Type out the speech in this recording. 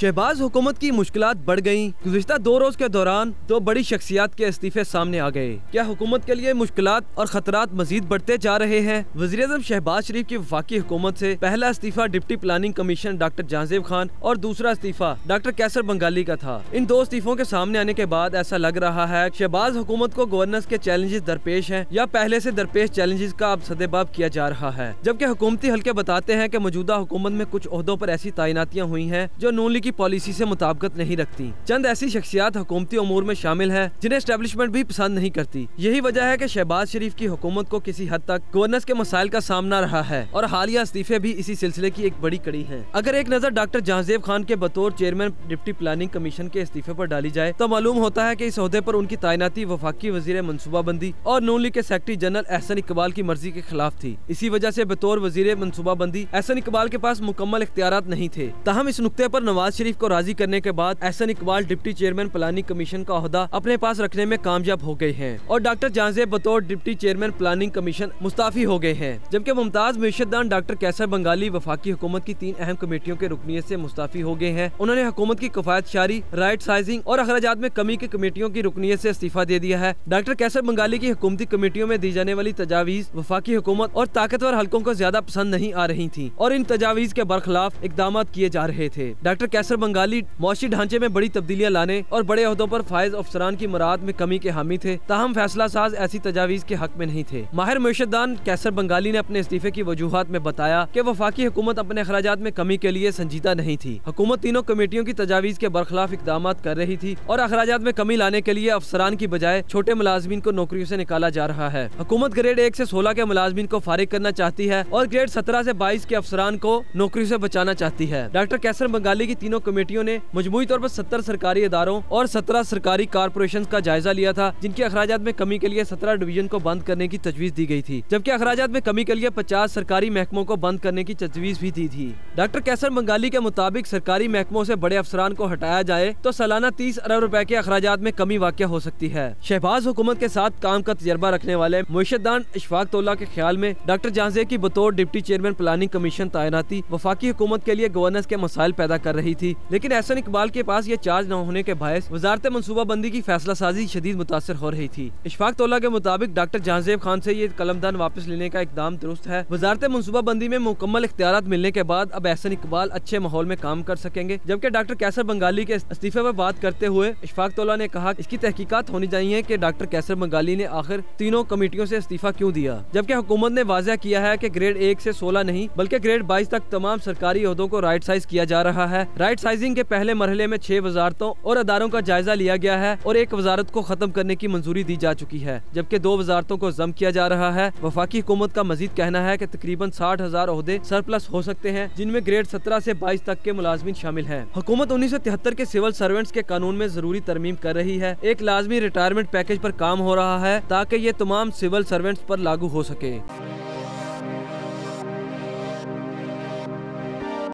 शहबाज हुकूमत की मुश्किल बढ़ गयी गुजशत दो रोज के दौरान दो बड़ी शख्सियात के इस्तीफे सामने आ गए क्या हुकूमत के लिए मुश्किल और खतरा मजीद बढ़ते जा रहे हैं वजी अजम शहबाज शरीफ की वफाकी हुकूमत ऐसी पहला इस्तीफा deputy planning commission doctor Jahanzeb Khan और दूसरा इस्तीफा डॉक्टर कैसर बंगाली का था इन दो इस्तीफों के सामने आने के बाद ऐसा लग रहा है शहबाज हुकूमत को गवर्नेंस के चैलेंजेस दरपेश है या पहले ऐसी दरपेश चैलेंजेस का अब सदेबाब किया जा रहा है जबकि हुकूमती हल्के बताते हैं की मौजूदा हुकूमत में कुछ अहदों आरोप ऐसी तैनातियाँ हुई है जो नूली की पॉलिसी ऐसी मुताबकत नहीं रखती चंद ऐसी शख्सियात हुकूमती अमूर में शामिल है जिन्हें स्टेब्लिशमेंट भी पसंद नहीं करती यही वजह है की शहबाज शरीफ की हुकूमत को किसी हद तक गवर्नर के मसाइल का सामना रहा है और हालिया इस्तीफे भी इसी सिलसिले की एक बड़ी कड़ी है अगर एक नजर डॉक्टर जहाजेब खान के बतौर चेयरमैन डिप्टी प्लानिंग कमीशन के इस्तीफे आरोप डाली जाए तो मालूम होता है की इस अहदे आरोप उनकी तैनाती वफाकी वजीर मनसूबाबंदी और नू लीग के सेक्रेटरी जनरल एहसन इकबाल की मर्जी के खिलाफ थी इसी वजह ऐसी बतौर वजीर मनसूबाबंदी एहसन इकबाल के पास मुकम्मल इख्तियार नहीं थे तहम इस नुकते आरोप नवाज शरीफ को राजी करने के बाद Ahsan Iqbal deputy chairman planning commission का अहदा अपने पास रखने में कामयाब हो गए हैं और डॉक्टर जांजेब बतौर डिप्टी चेयरमैन प्लानिंग कमीशन मुस्ताफी हो गए हैं जबकि मुमताज मीशतदान डॉक्टर कैसर बंगाली वफाकी हुकूमत की तीन अहम कमेटियों के रुकनीत ऐसी मुस्ताफी हो गए हैं उन्होंने हुकूमत की कफायत शारी राइट साइजिंग और अखराज में कमी की कमेटियों की रुकनीत ऐसी इस्तीफा दे दिया है डॉक्टर कैसर बंगाली की हुकूमती कमेटियों में दी जाने वाली तजावीज वफाकी हुकूमत और ताकतवर हल्कों को ज्यादा पसंद नहीं आ रही थी और इन तजावीज के बरखिलाफ इकदाम किए जा रहे थे डॉक्टर कैसर कैसर बंगाली मौसी ढांचे में बड़ी तब्दीलियां लाने और बड़े अहदों पर फायज अफसरान की मराद में कमी के हामी थे ताहम फैसला साज ऐसी तजावीज के हक में नहीं थे माहिर मीशतदान कैसर बंगाली ने अपने इस्तीफे की वजूहत में बताया की वफाकी हुकूमत अपने अखराज में कमी के लिए संजीदा नहीं थी हुकूमत तीनों कमेटियों की तजावीज के बरखिलाफ इकदाम कर रही थी और अखराज में कमी लाने के लिए अफसरान की बजाय छोटे मुलाजमीन को नौकरियों ऐसी निकाला जा रहा है हुकूमत ग्रेड एक ऐसी सोलह के मुलाजमन को फारिग करना चाहती है और ग्रेड सत्रह ऐसी बाईस के अफसरान को नौकरी ऐसी बचाना चाहती है डॉक्टर कैसर बंगाली की तीनों तीनों कमेटियों ने मजमू तौर पर सत्तर सरकारी इदारों और सत्रह सरकारी कारपोरेशन का जायजा लिया था जिनके अखराज में कमी के लिए सत्रह डिवीजन को बंद करने की तजवीज दी गयी थी जबकि अखराज में कमी के लिए पचास सरकारी महकमों को बंद करने की तजवीज भी दी थी डॉक्टर कैसर बंगाली के मुताबिक सरकारी महकमों ऐसी बड़े अफसरान को हटाया जाए तो सालाना तीस अरब रुपए के अखराज में कमी वाक़ हो सकती है शहबाज हुकूमत के साथ काम का तजर्बा रखने वाले मीशतदान इशफाक तोला के ख्याल में डॉक्टर जहाजे की बतौर डिप्टी चेयरमैन प्लानिंग कमीशन तैनाती वफाकी हुकूमत के लिए गवर्नेंस के मसाइल पैदा कर रही थी थी लेकिन एहसन इकबाल के पास ये चार्ज न होने के बायस वजारत मनसूबा बंदी की फैसला साजी शदीद मुतासर हो रही थी इशफाक तोला के मुताबिक डॉक्टर जहाजेब खान ऐसी ये कलमदान वापस लेने का इकदाम दुरुस्त है वजारत बंदी में मुकम्मल इख्तियार मिलने के बाद अब एहसन इकबाल अच्छे माहौल में काम कर सकेंगे जबकि डॉक्टर कैसर बंगाली के इस्तीफे आरोप बात करते हुए इशफाक तोला ने कहा इसकी तहकीकत होनी चाहिए की डॉक्टर कैसर बंगाली ने आखिर तीनों कमेटियों ऐसी इस्तीफा क्यूँ दिया जबकि हुकूमत ने वाजह किया है की ग्रेड एक ऐसी सोलह नहीं बल्कि ग्रेड बाईस तक तमाम सरकारी अहदों को राइट साइज किया जा रहा है राइट साइजिंग के पहले मरहले में छह वजारतों और अदारों का जायजा लिया गया है और एक वजारत को खत्म करने की मंजूरी दी जा चुकी है जबकि दो वजारतों को जम किया जा रहा है वफाकी हुकूमत का मजीद कहना है की तकरीबन साठ हजार अहदे सरप्लस हो सकते हैं जिनमें ग्रेड सत्रह ऐसी बाईस तक के मुलाजमिन शामिल है हुकूमत उन्नीस सौ तिहत्तर के सिविल सर्वेंट्स के कानून में जरूरी तरमीम कर रही है एक लाजमी रिटायरमेंट पैकेज आरोप काम हो रहा है ताकि ये तमाम सिविल सर्वेंट्स आरोप लागू हो सके